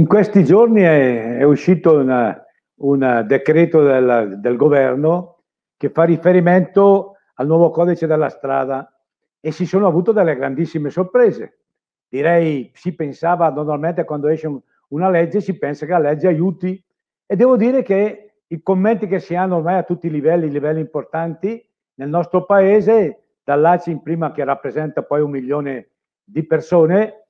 In questi giorni è, è uscito un decreto del, del, governo che fa riferimento al nuovo codice della strada e si sono avute delle grandissime sorprese. Direi, si pensava normalmente quando esce un, una legge, si pensa che la legge aiuti e devo dire che i commenti che si hanno ormai a tutti i livelli, livelli importanti nel nostro paese, dall'ACI in prima che rappresenta poi un milione di persone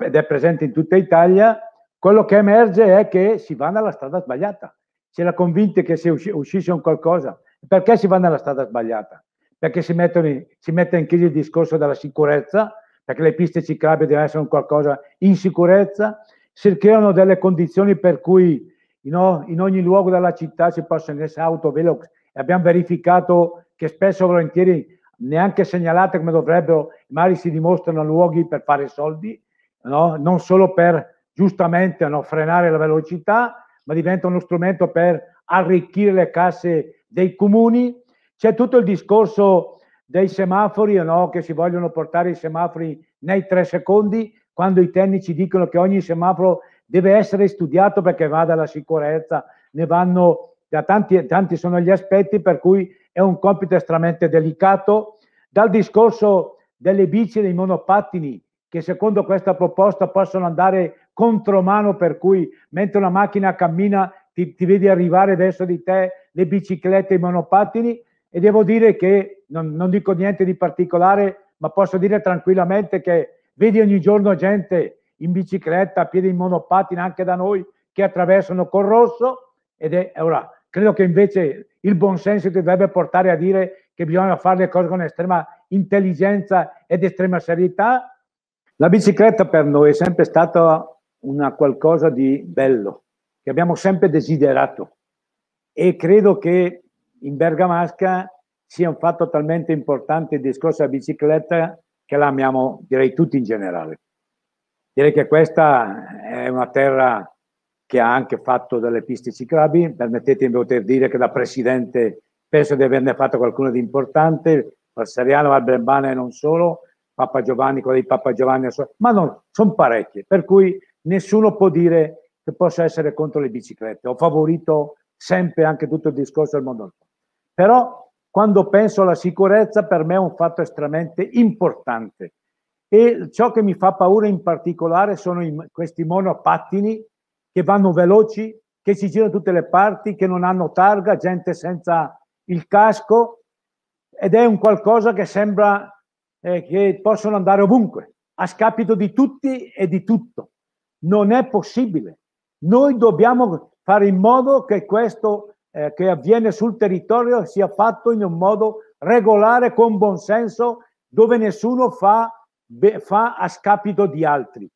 ed è presente in tutta Italia, quello che emerge è che si va nella strada sbagliata. Se la convinti che se uscisse un qualcosa, perché si va nella strada sbagliata? Perché si, in, si mette in crisi il discorso della sicurezza, perché le piste ciclabili devono essere un qualcosa in sicurezza, si creano delle condizioni per cui no, in ogni luogo della città ci possono essere auto velox e abbiamo verificato che spesso e volentieri neanche segnalate come dovrebbero, magari si dimostrano luoghi per fare soldi, no? non solo per giustamente no, frenare la velocità, ma diventa uno strumento per arricchire le casse dei comuni. C'è tutto il discorso dei semafori, no, che si vogliono portare i semafori nei tre secondi, quando i tecnici dicono che ogni semaforo deve essere studiato perché va dalla sicurezza, ne vanno da tanti, tanti sono gli aspetti per cui è un compito estremamente delicato. Dal discorso delle bici e dei monopattini, che secondo questa proposta possono andare contromano per cui mentre una macchina cammina ti, ti vedi arrivare verso di te le biciclette e i monopattini e devo dire che non, non dico niente di particolare, ma posso dire tranquillamente che vedi ogni giorno gente in bicicletta, a piedi in monopattini anche da noi che attraversano col rosso ed è ora credo che invece il buonsenso ti dovrebbe portare a dire che bisogna fare le cose con estrema intelligenza ed estrema serietà. La bicicletta per noi è sempre stata una qualcosa di bello che abbiamo sempre desiderato e credo che in Bergamasca sia un fatto talmente importante il discorso della bicicletta che la amiamo direi tutti in generale. Direi che questa è una terra che ha anche fatto delle piste ciclabili, permettetemi di poter dire che da presidente penso di averne fatto qualcuno di importante, Valseriano, Albrembana e non solo, Papa Giovanni, quello di Papa Giovanni, ma non, sono parecchie, per cui nessuno può dire che possa essere contro le biciclette. Ho favorito sempre anche tutto il discorso del mondo. Però quando penso alla sicurezza per me è un fatto estremamente importante e ciò che mi fa paura in particolare sono questi monopattini che vanno veloci, che si girano tutte le parti, che non hanno targa, gente senza il casco ed è un qualcosa che sembra eh, che possono andare ovunque, a scapito di tutti e di tutto. Non è possibile. Noi dobbiamo fare in modo che questo eh, che avviene sul territorio sia fatto in un modo regolare, con buonsenso, dove nessuno fa, be, fa a scapito di altri.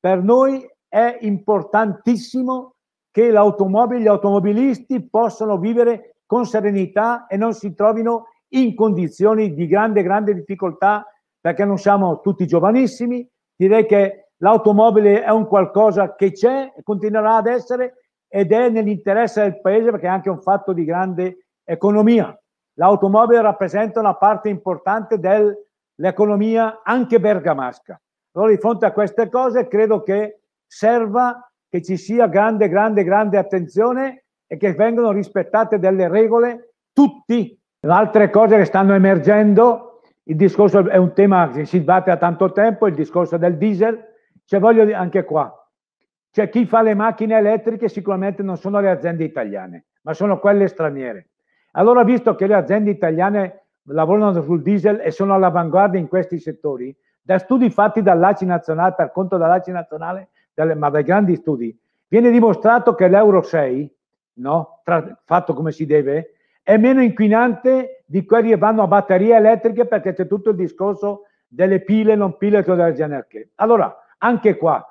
Per noi è importantissimo che l'automobile, gli automobilisti possano vivere con serenità e non si trovino in condizioni di grande, grande difficoltà perché non siamo tutti giovanissimi. Direi che l'automobile è un qualcosa che c'è, continuerà ad essere ed è nell'interesse del paese perché è anche un fatto di grande economia. L'automobile rappresenta una parte importante dell'economia anche bergamasca. Allora di fronte a queste cose credo che serva che ci sia grande, grande, grande attenzione e che vengano rispettate delle regole tutti. Le altre cose che stanno emergendo, il discorso è un tema che si dibatte da tanto tempo, il discorso del diesel, cioè, voglio dire, anche qua, cioè chi fa le macchine elettriche sicuramente non sono le aziende italiane, ma sono quelle straniere. Allora, visto che le aziende italiane lavorano sul diesel e sono all'avanguardia in questi settori, da studi fatti dall'ACI nazionale, per conto dell'ACI nazionale, dalle, ma dai grandi studi, viene dimostrato che l'Euro 6, no? Tra, fatto come si deve, è meno inquinante di quelli che vanno a batterie elettriche perché c'è tutto il discorso delle pile, non pile, cose del genere. Allora, anche qua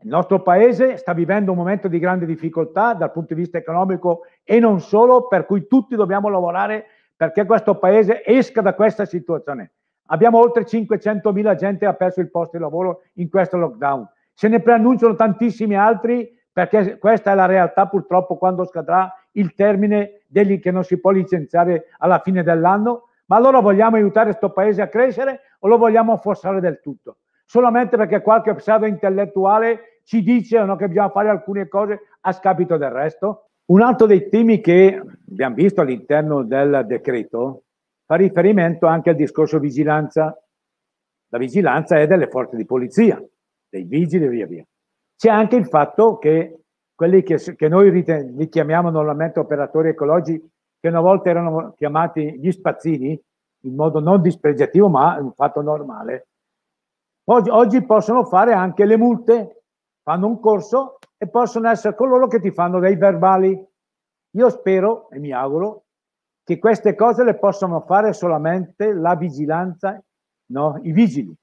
il nostro paese sta vivendo un momento di grande difficoltà dal punto di vista economico e non solo, per cui tutti dobbiamo lavorare perché questo paese esca da questa situazione. Abbiamo oltre 500.000 gente che ha perso il posto di lavoro in questo lockdown. Se ne preannunciano tantissimi altri perché questa è la realtà purtroppo quando scadrà il termine degli che non si può licenziare alla fine dell'anno. Ma allora vogliamo aiutare questo paese a crescere o lo vogliamo affossare del tutto? solamente perché qualche pseudo intellettuale ci dice no, che bisogna fare alcune cose a scapito del resto. Un altro dei temi che abbiamo visto all'interno del decreto fa riferimento anche al discorso vigilanza. La vigilanza è delle forze di polizia, dei vigili e via via. C'è anche il fatto che quelli che, che noi riten- li chiamiamo normalmente operatori ecologici, che una volta erano chiamati gli spazzini, in modo non dispregiativo ma un fatto normale, Oggi, oggi possono fare anche le multe, fanno un corso e possono essere coloro che ti fanno dei verbali. Io spero e mi auguro che queste cose le possano fare solamente la vigilanza, no? i vigili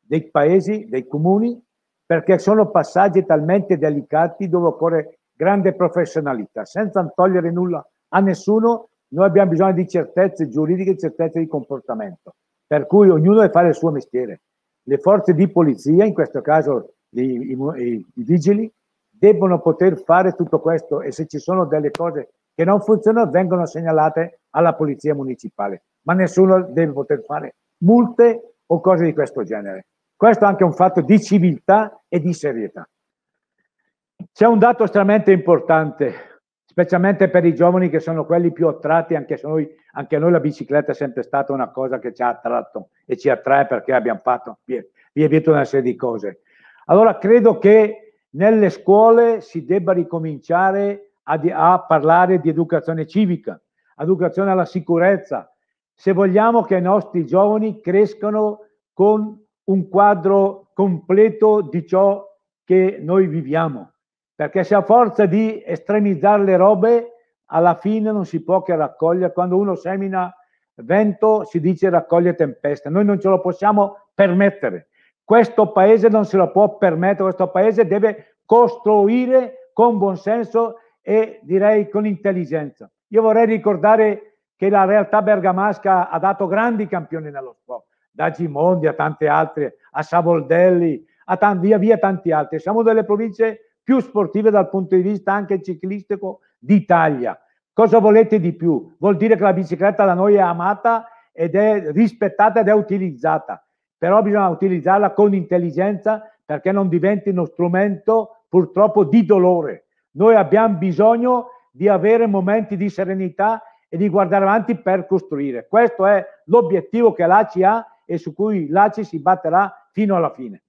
dei paesi, dei comuni, perché sono passaggi talmente delicati dove occorre grande professionalità, senza togliere nulla a nessuno, noi abbiamo bisogno di certezze giuridiche, certezze di comportamento, per cui ognuno deve fare il suo mestiere le forze di polizia, in questo caso i, i, i, i vigili, debbono poter fare tutto questo e se ci sono delle cose che non funzionano vengono segnalate alla polizia municipale, ma nessuno deve poter fare multe o cose di questo genere. Questo è anche un fatto di civiltà e di serietà. C'è un dato estremamente importante specialmente per i giovani che sono quelli più attratti, anche, noi, anche noi la bicicletta è sempre stata una cosa che ci ha attratto e ci attrae perché abbiamo fatto via, via dietro una serie di cose. Allora credo che nelle scuole si debba ricominciare a, a parlare di educazione civica, educazione alla sicurezza, se vogliamo che i nostri giovani crescano con un quadro completo di ciò che noi viviamo. Perché se a forza di estremizzare le robe, alla fine non si può che raccogliere. Quando uno semina vento, si dice raccoglie tempesta. Noi non ce lo possiamo permettere. Questo paese non se lo può permettere, questo paese deve costruire con buon senso e direi con intelligenza. Io vorrei ricordare che la realtà bergamasca ha dato grandi campioni nello sport, da Gimondi a tante altre, a Savoldelli, a t- via via tanti altri. Siamo delle province più sportive dal punto di vista anche ciclistico d'Italia. Cosa volete di più? Vuol dire che la bicicletta da noi è amata ed è rispettata ed è utilizzata, però bisogna utilizzarla con intelligenza perché non diventi uno strumento purtroppo di dolore. Noi abbiamo bisogno di avere momenti di serenità e di guardare avanti per costruire. Questo è l'obiettivo che l'ACI ha e su cui l'ACI si batterà fino alla fine.